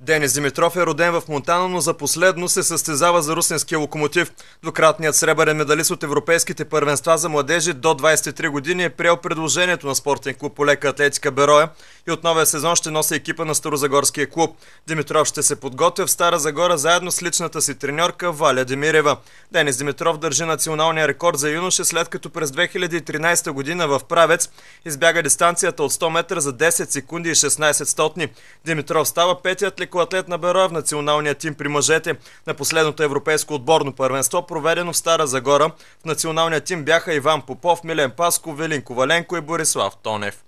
Денис Димитров е роден в Монтана, но за последно се състезава за русенския локомотив. Двукратният сребърен медалист от европейските първенства за младежи до 23 години е приел предложението на спортен клуб по лека атлетика Бероя и от новия сезон ще носи екипа на Старозагорския клуб. Димитров ще се подготвя в Стара Загора заедно с личната си треньорка Валя Демирева. Денис Димитров държи националния рекорд за юноши след като през 2013 година в Правец избяга дистанцията от 100 метра за 10 секунди и 16 стотни. Димитров става петият лекоатлет на Бероев, националният тим при мъжете на последното европейско отборно първенство, проведено в Стара Загора. В националния тим бяха Иван Попов, Милен Паско, Велин Коваленко и Борислав Тонев.